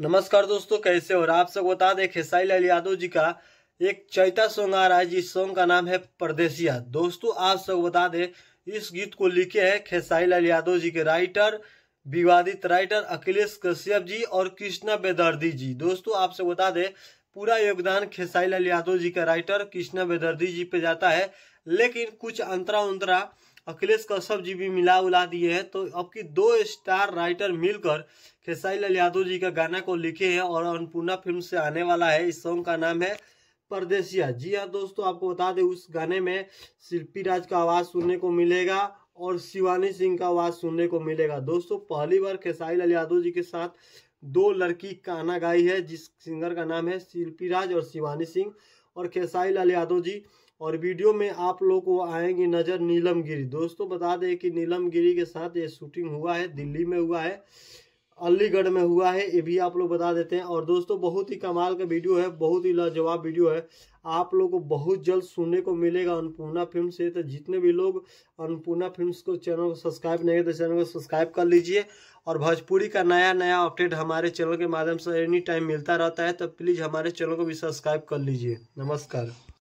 नमस्कार दोस्तों कैसे हो आप सब बता दें खेसाई लाल यादव जी का एक चैता सॉन्ग आ रहा है जिस सॉन्ग का नाम है परदेसिया दोस्तों आप सब बता दें इस गीत को लिखे हैं खेसाई लाल यादव जी के राइटर विवादित राइटर अखिलेश कश्यप जी और कृष्णा बेदर्दी जी दोस्तों आप सब बता दें पूरा योगदान खेसाई लाल यादव जी का राइटर कृष्णा बेदर्दी जी पे जाता है लेकिन कुछ अंतरा उन्तरा अखिलेश कश्यप जी भी मिला उला दिए हैं तो अब की दो स्टार राइटर मिलकर खेसाई लाल यादव जी का गाना को लिखे हैं और अन्नपूर्णा फिल्म से आने वाला है इस सॉन्ग का नाम है परदेसिया जी हाँ दोस्तों आपको बता दें उस गाने में शिल्पी राज का आवाज़ सुनने को मिलेगा और शिवानी सिंह का आवाज़ सुनने को मिलेगा दोस्तों पहली बार खेसाई लाल यादव जी के साथ दो लड़की गाई है जिस सिंगर का नाम है शिल्पी राज और शिवानी सिंह और खेसाई लाल यादव जी और वीडियो में आप लोग को आएंगी नज़र नीलम गिरी दोस्तों बता दें कि नीलम गिरी के साथ ये शूटिंग हुआ है दिल्ली में हुआ है अलीगढ़ में हुआ है ये भी आप लोग बता देते हैं और दोस्तों बहुत ही कमाल का वीडियो है बहुत ही लाजवाब वीडियो है आप लोग को बहुत जल्द सुनने को मिलेगा अन्नपूर्णा फिल्म से तो जितने भी लोग अन्नपूर्णा फिल्म को चैनल को सब्सक्राइब नहीं है तो चैनल को सब्सक्राइब कर लीजिए और भोजपुरी का नया नया अपडेट हमारे चैनल के माध्यम से एनी टाइम मिलता रहता है तो प्लीज़ हमारे चैनल को भी सब्सक्राइब कर लीजिए नमस्कार